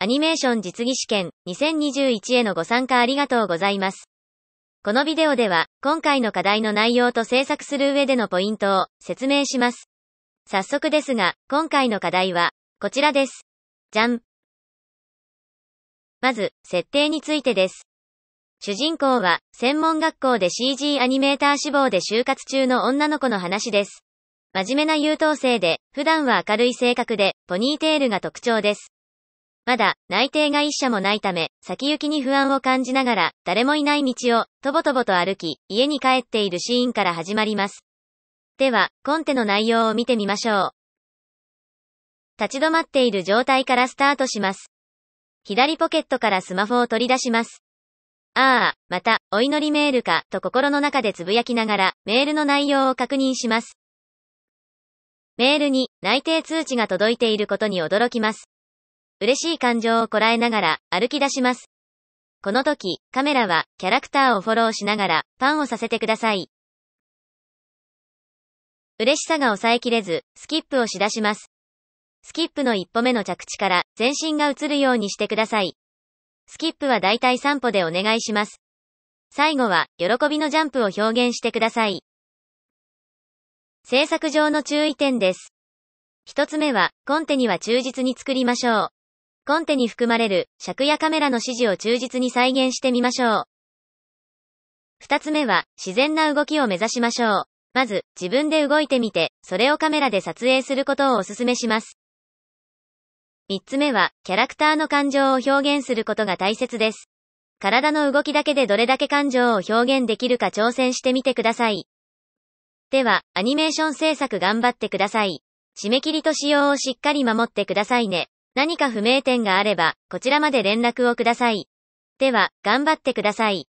アニメーション実技試験2021へのご参加ありがとうございます。このビデオでは、今回の課題の内容と制作する上でのポイントを説明します。早速ですが、今回の課題は、こちらです。じゃん。まず、設定についてです。主人公は、専門学校で CG アニメーター志望で就活中の女の子の話です。真面目な優等生で、普段は明るい性格で、ポニーテールが特徴です。まだ、内定が一社もないため、先行きに不安を感じながら、誰もいない道を、とぼとぼと歩き、家に帰っているシーンから始まります。では、コンテの内容を見てみましょう。立ち止まっている状態からスタートします。左ポケットからスマホを取り出します。ああ、また、お祈りメールか、と心の中でつぶやきながら、メールの内容を確認します。メールに、内定通知が届いていることに驚きます。嬉しい感情をこらえながら歩き出します。この時、カメラはキャラクターをフォローしながらパンをさせてください。嬉しさが抑えきれず、スキップをしだします。スキップの一歩目の着地から全身が映るようにしてください。スキップはだいたい3歩でお願いします。最後は、喜びのジャンプを表現してください。制作上の注意点です。一つ目は、コンテには忠実に作りましょう。コンテに含まれる尺やカメラの指示を忠実に再現してみましょう。二つ目は、自然な動きを目指しましょう。まず、自分で動いてみて、それをカメラで撮影することをお勧めします。三つ目は、キャラクターの感情を表現することが大切です。体の動きだけでどれだけ感情を表現できるか挑戦してみてください。では、アニメーション制作頑張ってください。締め切りと仕様をしっかり守ってくださいね。何か不明点があれば、こちらまで連絡をください。では、頑張ってください。